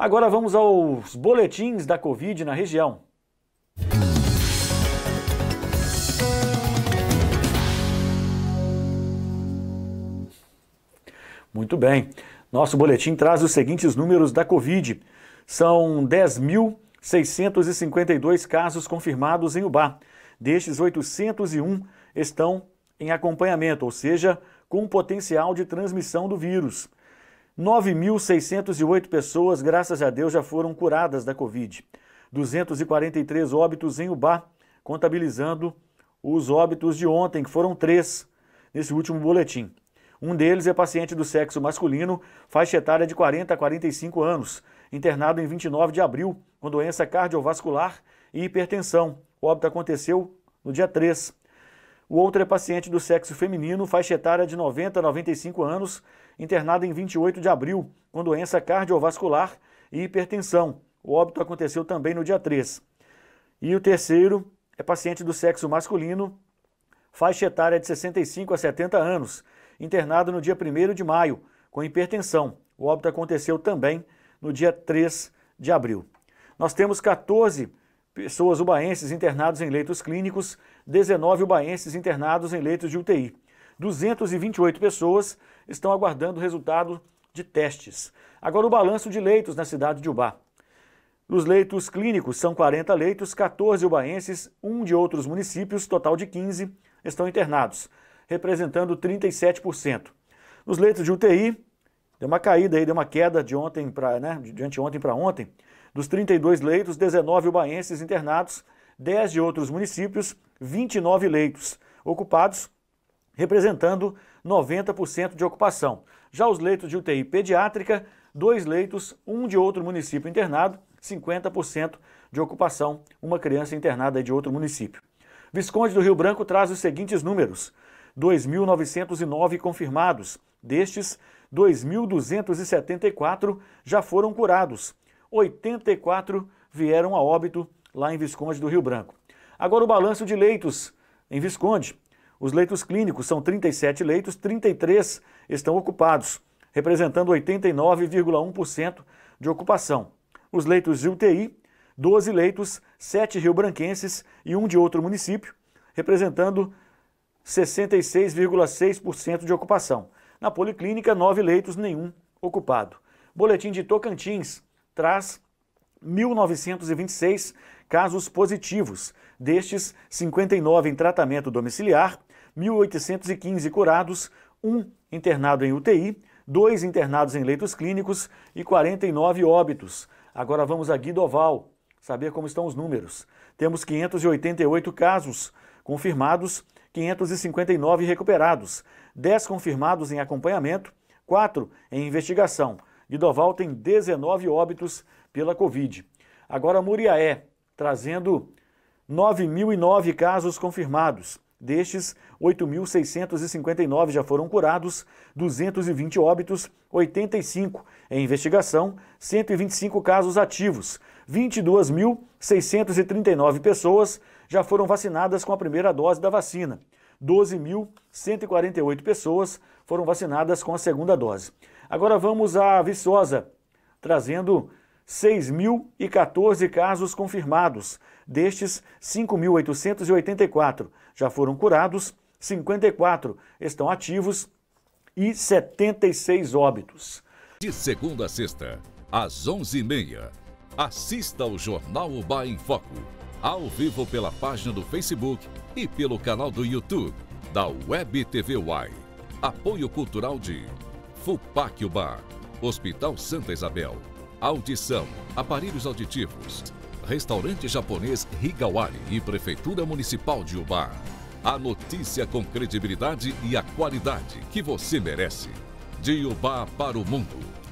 Agora vamos aos boletins da Covid na região. Muito bem. Nosso boletim traz os seguintes números da Covid. São 10.652 casos confirmados em Ubá. Destes, 801 estão em acompanhamento, ou seja, com potencial de transmissão do vírus. 9.608 pessoas, graças a Deus, já foram curadas da Covid. 243 óbitos em Ubá, contabilizando os óbitos de ontem, que foram três nesse último boletim. Um deles é paciente do sexo masculino, faixa etária de 40 a 45 anos, internado em 29 de abril, com doença cardiovascular e hipertensão. O óbito aconteceu no dia 3. O outro é paciente do sexo feminino, faixa etária de 90 a 95 anos, internada em 28 de abril, com doença cardiovascular e hipertensão. O óbito aconteceu também no dia 3. E o terceiro é paciente do sexo masculino, faixa etária de 65 a 70 anos, internado no dia 1 de maio, com hipertensão. O óbito aconteceu também no dia 3 de abril. Nós temos 14 pessoas ubaenses internados em leitos clínicos, 19 ubaenses internados em leitos de UTI. 228 pessoas estão aguardando o resultado de testes. Agora o balanço de leitos na cidade de Ubá. Nos leitos clínicos são 40 leitos, 14 ubaenses, um de outros municípios, total de 15 estão internados, representando 37%. Nos leitos de UTI, deu uma caída aí, deu uma queda de ontem para, né, de anteontem para ontem. Dos 32 leitos, 19 ubaenses internados, 10 de outros municípios, 29 leitos ocupados, representando 90% de ocupação. Já os leitos de UTI pediátrica, dois leitos, um de outro município internado, 50% de ocupação, uma criança internada de outro município. Visconde do Rio Branco traz os seguintes números: 2.909 confirmados. Destes, 2.274 já foram curados, 84 vieram a óbito lá em Visconde do Rio Branco. Agora o balanço de leitos em Visconde. Os leitos clínicos são 37 leitos, 33 estão ocupados, representando 89,1% de ocupação. Os leitos de UTI, 12 leitos, 7 riobranquenses e um de outro município, representando 66,6% de ocupação. Na policlínica, 9 leitos, nenhum ocupado. Boletim de Tocantins traz 1.926 casos positivos, destes 59 em tratamento domiciliar, 1.815 curados, um internado em UTI, dois internados em leitos clínicos e 49 óbitos. Agora vamos a Oval, saber como estão os números. Temos 588 casos confirmados, 559 recuperados, 10 confirmados em acompanhamento, 4 em investigação Guidoval tem 19 óbitos pela Covid. Agora Muriaé, trazendo 9.009 casos confirmados. Destes, 8.659 já foram curados, 220 óbitos, 85 em investigação, 125 casos ativos. 22.639 pessoas já foram vacinadas com a primeira dose da vacina. 12.148 pessoas foram vacinadas com a segunda dose. Agora vamos a Viçosa, trazendo 6.014 casos confirmados. Destes, 5.884 já foram curados, 54 estão ativos e 76 óbitos. De segunda a sexta, às 11h30, assista ao Jornal Ubá em Foco, ao vivo pela página do Facebook e pelo canal do YouTube da Web TV UAI. Apoio cultural de FUPAC Bar, Hospital Santa Isabel, Audição, Aparelhos Auditivos, Restaurante Japonês Higawari e Prefeitura Municipal de Uba. A notícia com credibilidade e a qualidade que você merece. De Uba para o mundo.